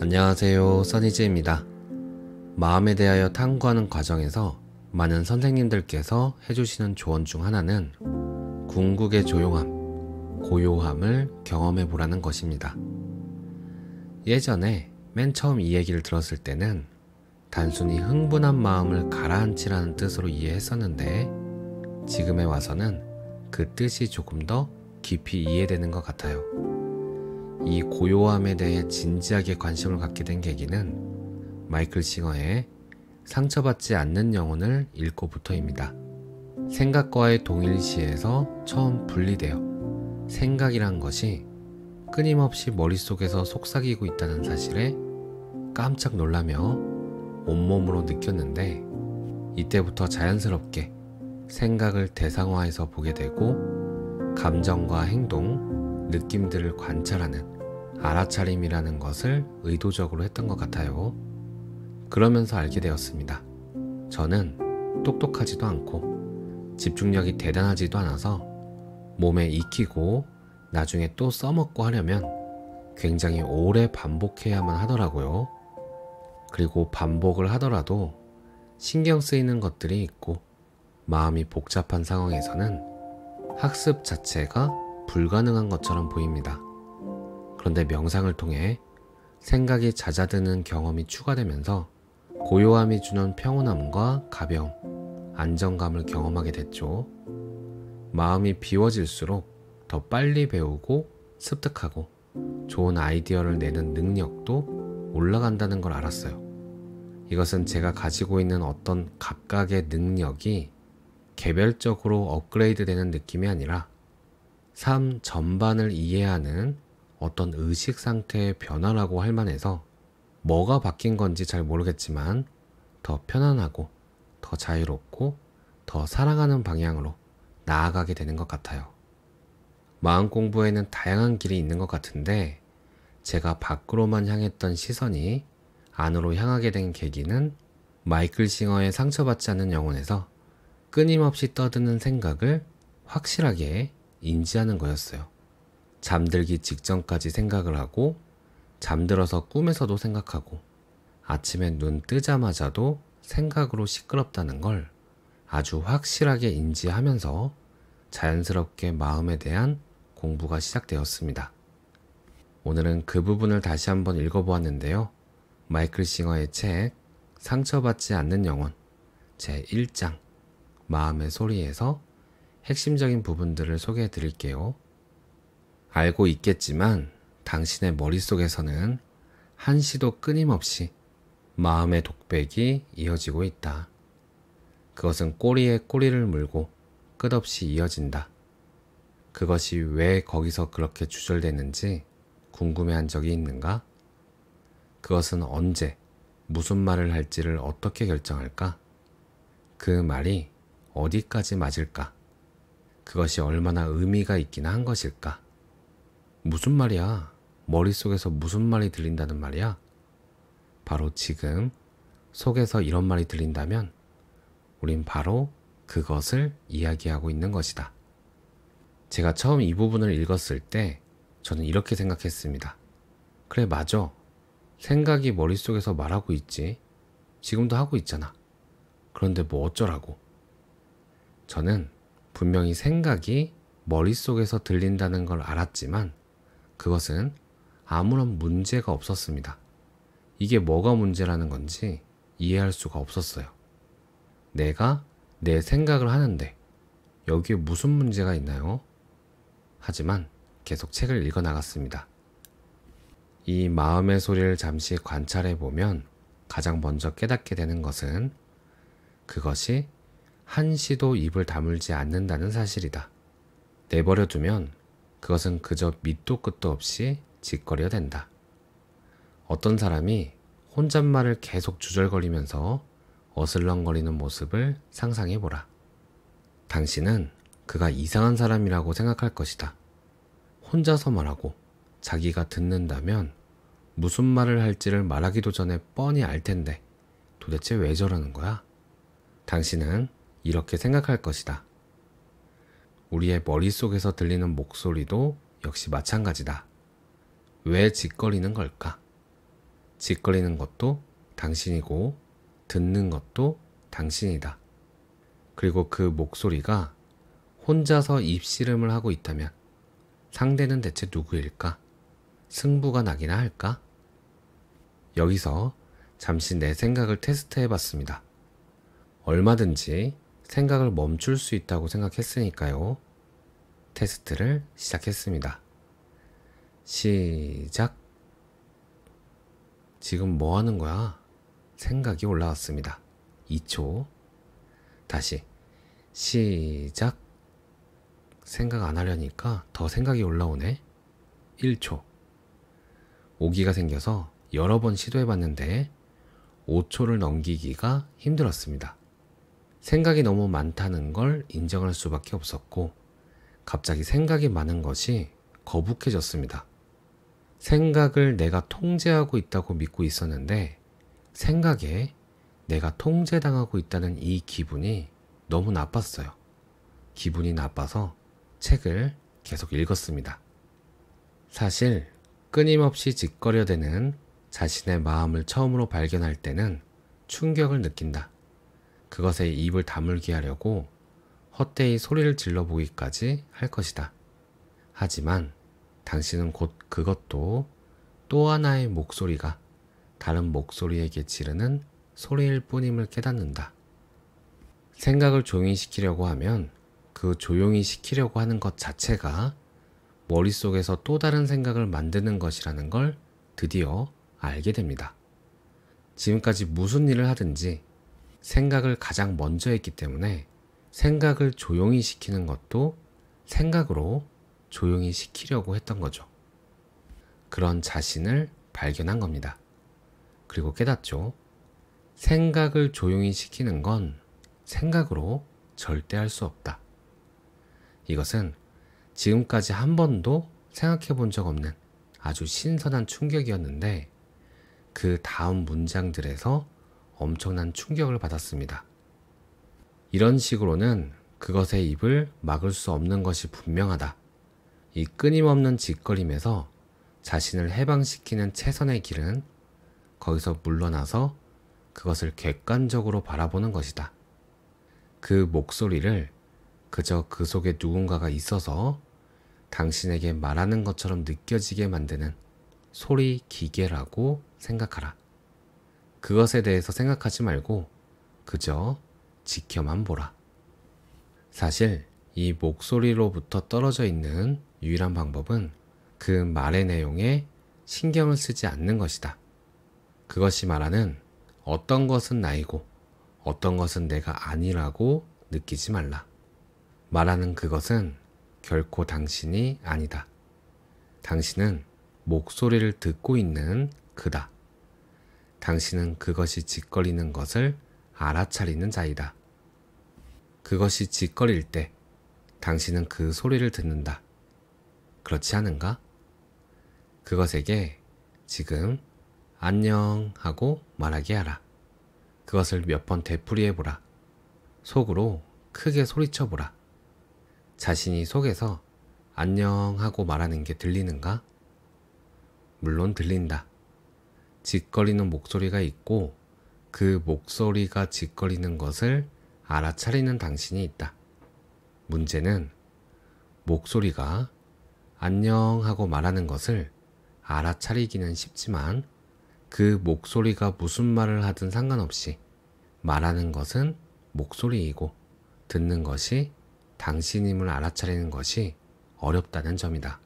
안녕하세요. 써니즈입니다. 마음에 대하여 탐구하는 과정에서 많은 선생님들께서 해주시는 조언 중 하나는 궁극의 조용함, 고요함을 경험해 보라는 것입니다. 예전에 맨 처음 이 얘기를 들었을 때는 단순히 흥분한 마음을 가라앉히라는 뜻으로 이해했었는데 지금에 와서는 그 뜻이 조금 더 깊이 이해되는 것 같아요. 이 고요함에 대해 진지하게 관심을 갖게 된 계기는 마이클 싱어의 상처받지 않는 영혼을 읽고부터입니다. 생각과의 동일시에서 처음 분리되어 생각이란 것이 끊임없이 머릿속에서 속삭이고 있다는 사실에 깜짝 놀라며 온몸으로 느꼈는데 이때부터 자연스럽게 생각을 대상화해서 보게 되고 감정과 행동, 느낌들을 관찰하는 알아차림이라는 것을 의도적으로 했던 것 같아요. 그러면서 알게 되었습니다. 저는 똑똑하지도 않고 집중력이 대단하지도 않아서 몸에 익히고 나중에 또 써먹고 하려면 굉장히 오래 반복해야만 하더라고요. 그리고 반복을 하더라도 신경 쓰이는 것들이 있고 마음이 복잡한 상황에서는 학습 자체가 불가능한 것처럼 보입니다. 그런데 명상을 통해 생각이 잦아드는 경험이 추가되면서 고요함이 주는 평온함과 가벼움, 안정감을 경험하게 됐죠. 마음이 비워질수록 더 빨리 배우고 습득하고 좋은 아이디어를 내는 능력도 올라간다는 걸 알았어요. 이것은 제가 가지고 있는 어떤 각각의 능력이 개별적으로 업그레이드 되는 느낌이 아니라 삶 전반을 이해하는 어떤 의식 상태의 변화라고 할 만해서 뭐가 바뀐 건지 잘 모르겠지만 더 편안하고 더 자유롭고 더 살아가는 방향으로 나아가게 되는 것 같아요. 마음 공부에는 다양한 길이 있는 것 같은데 제가 밖으로만 향했던 시선이 안으로 향하게 된 계기는 마이클 싱어의 상처받지 않는 영혼에서 끊임없이 떠드는 생각을 확실하게 인지하는 거였어요. 잠들기 직전까지 생각을 하고 잠들어서 꿈에서도 생각하고 아침에 눈 뜨자마자도 생각으로 시끄럽다는 걸 아주 확실하게 인지하면서 자연스럽게 마음에 대한 공부가 시작되었습니다. 오늘은 그 부분을 다시 한번 읽어보았는데요. 마이클 싱어의 책 상처받지 않는 영혼 제1장 마음의 소리에서 핵심적인 부분들을 소개해 드릴게요. 알고 있겠지만 당신의 머릿속에서는 한시도 끊임없이 마음의 독백이 이어지고 있다. 그것은 꼬리에 꼬리를 물고 끝없이 이어진다. 그것이 왜 거기서 그렇게 주절됐는지 궁금해한 적이 있는가? 그것은 언제, 무슨 말을 할지를 어떻게 결정할까? 그 말이 어디까지 맞을까? 그것이 얼마나 의미가 있기나 한 것일까? 무슨 말이야? 머릿속에서 무슨 말이 들린다는 말이야? 바로 지금 속에서 이런 말이 들린다면 우린 바로 그것을 이야기하고 있는 것이다. 제가 처음 이 부분을 읽었을 때 저는 이렇게 생각했습니다. 그래, 맞아. 생각이 머릿속에서 말하고 있지. 지금도 하고 있잖아. 그런데 뭐 어쩌라고. 저는 분명히 생각이 머릿속에서 들린다는 걸 알았지만 그것은 아무런 문제가 없었습니다. 이게 뭐가 문제라는 건지 이해할 수가 없었어요. 내가 내 생각을 하는데 여기에 무슨 문제가 있나요? 하지만 계속 책을 읽어 나갔습니다. 이 마음의 소리를 잠시 관찰해 보면 가장 먼저 깨닫게 되는 것은 그것이 한시도 입을 다물지 않는다는 사실이다. 내버려두면 그것은 그저 밑도 끝도 없이 짓거려 된다. 어떤 사람이 혼잣말을 계속 주절거리면서 어슬렁거리는 모습을 상상해보라. 당신은 그가 이상한 사람이라고 생각할 것이다. 혼자서 말하고 자기가 듣는다면 무슨 말을 할지를 말하기도 전에 뻔히 알 텐데 도대체 왜 저러는 거야? 당신은 이렇게 생각할 것이다. 우리의 머릿속에서 들리는 목소리도 역시 마찬가지다. 왜 짓거리는 걸까? 짓거리는 것도 당신이고, 듣는 것도 당신이다. 그리고 그 목소리가 혼자서 입씨름을 하고 있다면 상대는 대체 누구일까? 승부가 나기나 할까? 여기서 잠시 내 생각을 테스트해 봤습니다. 얼마든지 생각을 멈출 수 있다고 생각했으니까요. 테스트를 시작했습니다. 시작. 지금 뭐 하는 거야? 생각이 올라왔습니다. 2초. 다시. 시작. 생각 안 하려니까 더 생각이 올라오네. 1초. 오기가 생겨서 여러 번 시도해봤는데 5초를 넘기기가 힘들었습니다. 생각이 너무 많다는 걸 인정할 수밖에 없었고 갑자기 생각이 많은 것이 거북해졌습니다. 생각을 내가 통제하고 있다고 믿고 있었는데 생각에 내가 통제당하고 있다는 이 기분이 너무 나빴어요. 기분이 나빠서 책을 계속 읽었습니다. 사실 끊임없이 짓거려대는 자신의 마음을 처음으로 발견할 때는 충격을 느낀다. 그것에 입을 다물게 하려고 헛되이 소리를 질러 보기까지 할 것이다. 하지만 당신은 곧 그것도 또 하나의 목소리가 다른 목소리에게 지르는 소리일 뿐임을 깨닫는다. 생각을 조용히 시키려고 하면 그 조용히 시키려고 하는 것 자체가 머릿속에서 또 다른 생각을 만드는 것이라는 걸 드디어 알게 됩니다. 지금까지 무슨 일을 하든지 생각을 가장 먼저 했기 때문에 생각을 조용히 시키는 것도 생각으로 조용히 시키려고 했던 거죠. 그런 자신을 발견한 겁니다. 그리고 깨닫죠. 생각을 조용히 시키는 건 생각으로 절대 할 수 없다. 이것은 지금까지 한 번도 생각해 본 적 없는 아주 신선한 충격이었는데 그 다음 문장들에서 엄청난 충격을 받았습니다. 이런 식으로는 그것의 입을 막을 수 없는 것이 분명하다. 이 끊임없는 짓거림에서 자신을 해방시키는 최선의 길은 거기서 물러나서 그것을 객관적으로 바라보는 것이다. 그 목소리를 그저 그 속에 누군가가 있어서 당신에게 말하는 것처럼 느껴지게 만드는 소리 기계라고 생각하라. 그것에 대해서 생각하지 말고 그저 지켜만 보라. 사실 이 목소리로부터 떨어져 있는 유일한 방법은 그 말의 내용에 신경을 쓰지 않는 것이다. 그것이 말하는 어떤 것은 나이고 어떤 것은 내가 아니라고 느끼지 말라. 말하는 그것은 결코 당신이 아니다. 당신은 목소리를 듣고 있는 그다. 당신은 그것이 짓거리는 것을 알아차리는 자이다. 그것이 짓거리일 때 당신은 그 소리를 듣는다. 그렇지 않은가? 그것에게 지금 안녕 하고 말하게 하라. 그것을 몇 번 되풀이해 보라. 속으로 크게 소리쳐 보라. 자신이 속에서 안녕 하고 말하는 게 들리는가? 물론 들린다. 짓거리는 목소리가 있고 그 목소리가 짓거리는 것을 알아차리는 당신이 있다. 문제는 목소리가 안녕 하고 말하는 것을 알아차리기는 쉽지만 그 목소리가 무슨 말을 하든 상관없이 말하는 것은 목소리이고 듣는 것이 당신임을 알아차리는 것이 어렵다는 점이다.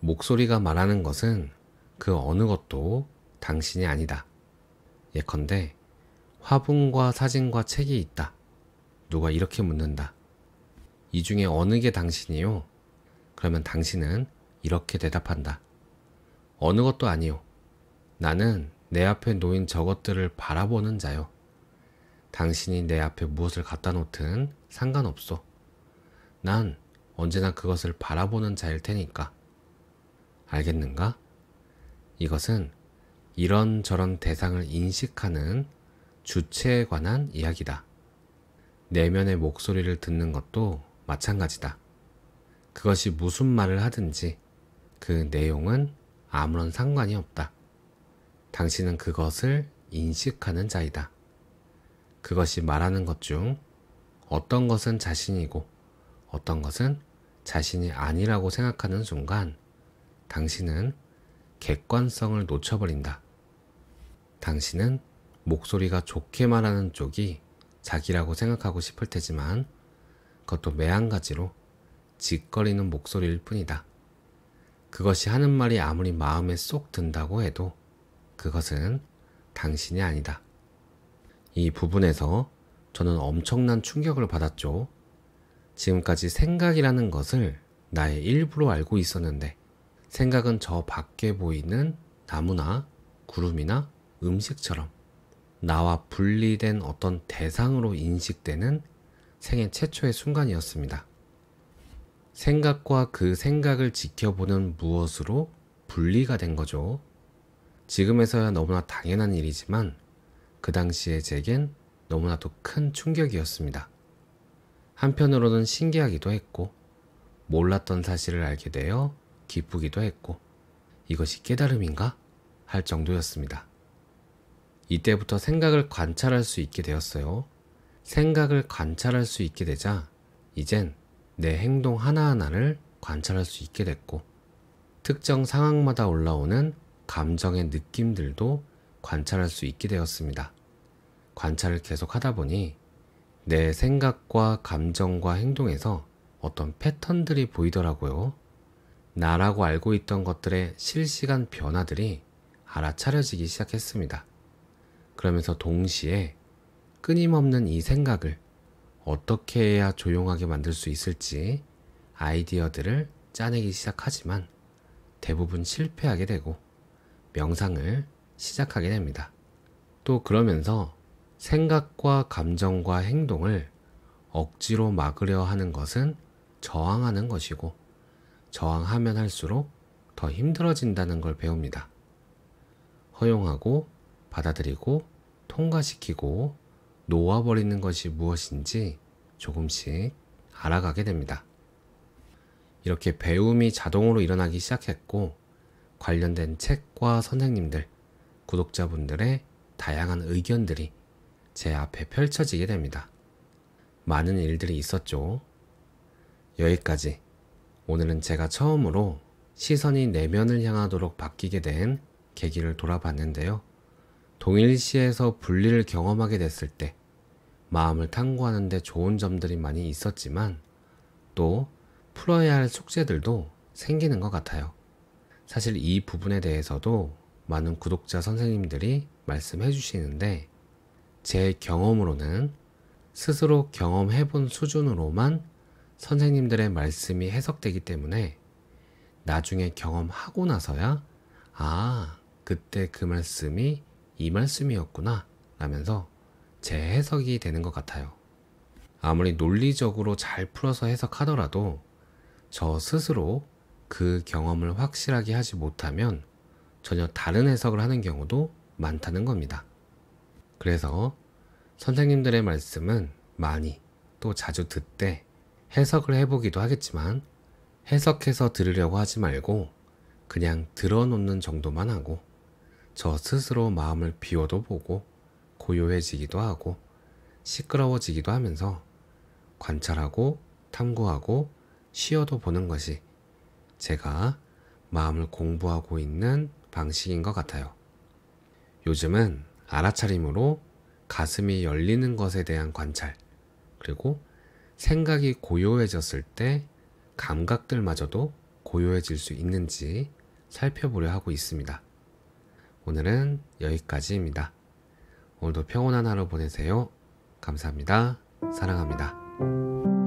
목소리가 말하는 것은 그 어느 것도 당신이 아니다. 예컨대 화분과 사진과 책이 있다. 누가 이렇게 묻는다. 이 중에 어느 게 당신이요? 그러면 당신은 이렇게 대답한다. 어느 것도 아니요. 나는 내 앞에 놓인 저것들을 바라보는 자요. 당신이 내 앞에 무엇을 갖다 놓든 상관없어. 난 언제나 그것을 바라보는 자일 테니까. 알겠는가? 이것은 이런저런 대상을 인식하는 주체에 관한 이야기다. 내면의 목소리를 듣는 것도 마찬가지다. 그것이 무슨 말을 하든지 그 내용은 아무런 상관이 없다. 당신은 그것을 인식하는 자이다. 그것이 말하는 것 중 어떤 것은 자신이고 어떤 것은 자신이 아니라고 생각하는 순간 당신은 객관성을 놓쳐버린다. 당신은 목소리가 좋게 말하는 쪽이 자기라고 생각하고 싶을 테지만 그것도 매한가지로 짓거리는 목소리일 뿐이다. 그것이 하는 말이 아무리 마음에 쏙 든다고 해도 그것은 당신이 아니다. 이 부분에서 저는 엄청난 충격을 받았죠. 지금까지 생각이라는 것을 나의 일부로 알고 있었는데 생각은 저 밖에 보이는 나무나 구름이나 음식처럼 나와 분리된 어떤 대상으로 인식되는 생애 최초의 순간이었습니다. 생각과 그 생각을 지켜보는 무엇으로 분리가 된 거죠. 지금에서야 너무나 당연한 일이지만 그 당시에 제겐 너무나도 큰 충격이었습니다. 한편으로는 신기하기도 했고 몰랐던 사실을 알게 되어 기쁘기도 했고 이것이 깨달음인가 할 정도였습니다. 이때부터 생각을 관찰할 수 있게 되었어요. 생각을 관찰할 수 있게 되자 이젠 내 행동 하나하나를 관찰할 수 있게 됐고 특정 상황마다 올라오는 감정의 느낌들도 관찰할 수 있게 되었습니다. 관찰을 계속 하다 보니 내 생각과 감정과 행동에서 어떤 패턴들이 보이더라고요. 나라고 알고 있던 것들의 실시간 변화들이 알아차려지기 시작했습니다. 그러면서 동시에 끊임없는 이 생각을 어떻게 해야 조용하게 만들 수 있을지 아이디어들을 짜내기 시작하지만 대부분 실패하게 되고 명상을 시작하게 됩니다. 또 그러면서 생각과 감정과 행동을 억지로 막으려 하는 것은 저항하는 것이고 저항하면 할수록 더 힘들어진다는 걸 배웁니다. 허용하고 받아들이고 통과시키고 놓아버리는 것이 무엇인지 조금씩 알아가게 됩니다. 이렇게 배움이 자동으로 일어나기 시작했고 관련된 책과 선생님들, 구독자분들의 다양한 의견들이 제 앞에 펼쳐지게 됩니다. 많은 일들이 있었죠. 여기까지. 오늘은 제가 처음으로 시선이 내면을 향하도록 바뀌게 된 계기를 돌아봤는데요. 동일시에서 분리를 경험하게 됐을 때 마음을 탐구하는데 좋은 점들이 많이 있었지만 또 풀어야 할 숙제들도 생기는 것 같아요. 사실 이 부분에 대해서도 많은 구독자 선생님들이 말씀해 주시는데 제 경험으로는 스스로 경험해 본 수준으로만 선생님들의 말씀이 해석되기 때문에 나중에 경험하고 나서야 아, 그때 그 말씀이 이 말씀이었구나 라면서 제해석이 되는 것 같아요. 아무리 논리적으로 잘 풀어서 해석하더라도 저 스스로 그 경험을 확실하게 하지 못하면 전혀 다른 해석을 하는 경우도 많다는 겁니다. 그래서 선생님들의 말씀은 많이 또 자주 듣되 해석을 해보기도 하겠지만 해석해서 들으려고 하지 말고 그냥 들어놓는 정도만 하고 저 스스로 마음을 비워도 보고 고요해지기도 하고 시끄러워지기도 하면서 관찰하고 탐구하고 쉬어도 보는 것이 제가 마음을 공부하고 있는 방식인 것 같아요. 요즘은 알아차림으로 가슴이 열리는 것에 대한 관찰, 그리고 생각이 고요해졌을 때 감각들마저도 고요해질 수 있는지 살펴보려 하고 있습니다. 오늘은 여기까지입니다. 오늘도 평온한 하루 보내세요. 감사합니다. 사랑합니다.